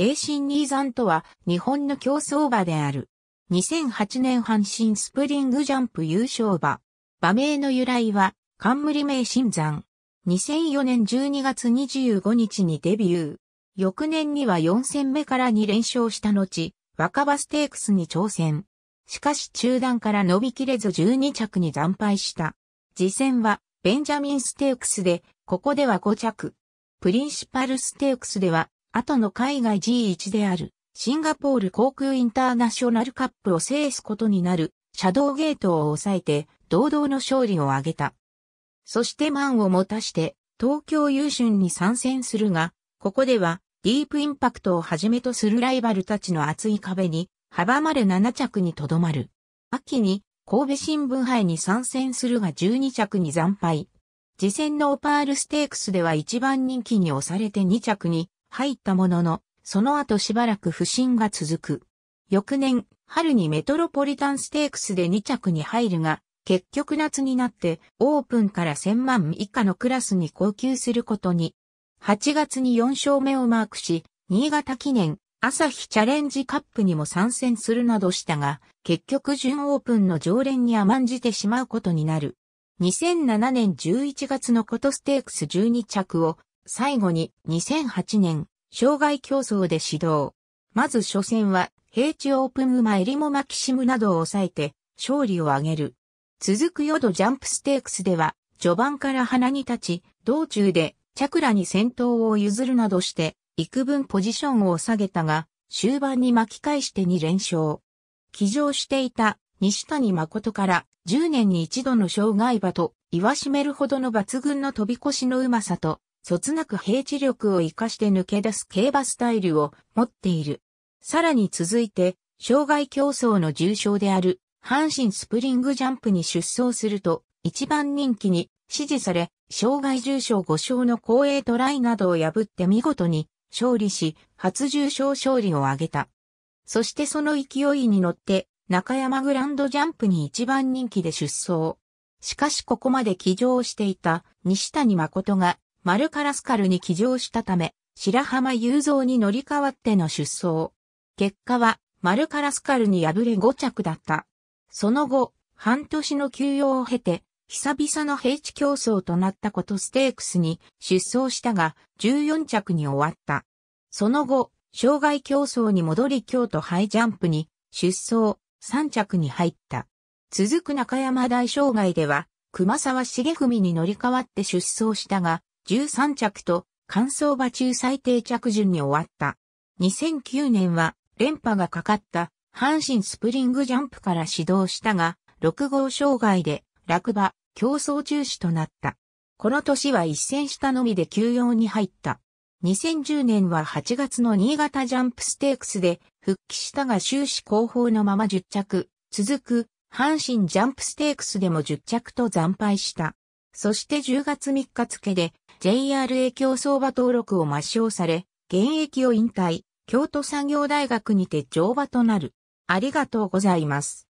英神ニーザンとは日本の競争馬である。2008年阪神スプリングジャンプ優勝馬。馬名の由来は、冠名新山。2004年12月25日にデビュー。翌年には4戦目から2連勝した後、若葉ステークスに挑戦。しかし中段から伸びきれず12着に惨敗した。次戦は、ベンジャミンステークスで、ここでは5着。プリンシパルステークスでは後の海外 G1 であるシンガポール航空インターナショナルカップを制すことになるシャドウゲートを抑えて堂々の勝利を挙げた。そして満を持たして東京優春に参戦するが、ここではディープインパクトをはじめとするライバルたちの厚い壁に阻まれ7着にとどまる。秋に神戸新聞杯に参戦するが12着に惨敗。次戦のオパールステークスでは1番人気に押されて2着に入ったものの、その後しばらく不振が続く。翌年、春にメトロポリタンステークスで2着に入るが、結局夏になってオープンから1000万以下のクラスに降級することに。8月に4勝目をマークし、新潟記念、朝日チャレンジカップにも参戦するなどしたが、結局準オープンの常連に甘んじてしまうことになる。2007年11月のコトステークス12着を最後に2008年、障害競争で指導。まず初戦は、平地オープン馬エリモマキシムなどを抑えて、勝利を挙げる。続くヨドジャンプステークスでは、序盤から鼻に立ち、道中で、チャクラに先頭を譲るなどして、幾分ポジションを下げたが、終盤に巻き返して2連勝。騎乗していた西谷誠から10年に一度の障害馬と言わしめるほどの抜群の飛び越しのうまさとそつなく平地力を活かして抜け出す競馬スタイルを持っている。さらに続いて、障害競争の重症である、阪神スプリングジャンプに出走すると、一番人気に支持され、障害重賞5勝の公営トライなどを破って見事に勝利し、初重賞勝利を挙げた。そしてその勢いに乗って、中山グランドジャンプに一番人気で出走。しかしここまで起乗していた西谷誠がマルカラスカルに騎乗したため、白浜雄三に乗り換わっての出走。結果は、マルカラスカルに敗れ5着だった。その後、半年の休養を経て、久々の平地競争となったことステークスに出走したが、14着に終わった。その後、障害競争に戻り京都ハイジャンプに出走、3着に入った。続く中山大障害では、熊沢茂文に乗り換わって出走したが、13着と、乾燥馬中最低着順に終わった。2009年は、連覇がかかった、阪神スプリングジャンプから始動したが、6号障害で、落馬、競争中止となった。この年は一戦下のみで休養に入った。2010年は8月の新潟ジャンプステークスで復帰したが終始後方のまま10着、続く阪神ジャンプステークスでも10着と惨敗した。そして10月3日付で JRA 競走馬登録を抹消され、現役を引退、京都産業大学にて乗馬となる。ありがとうございます。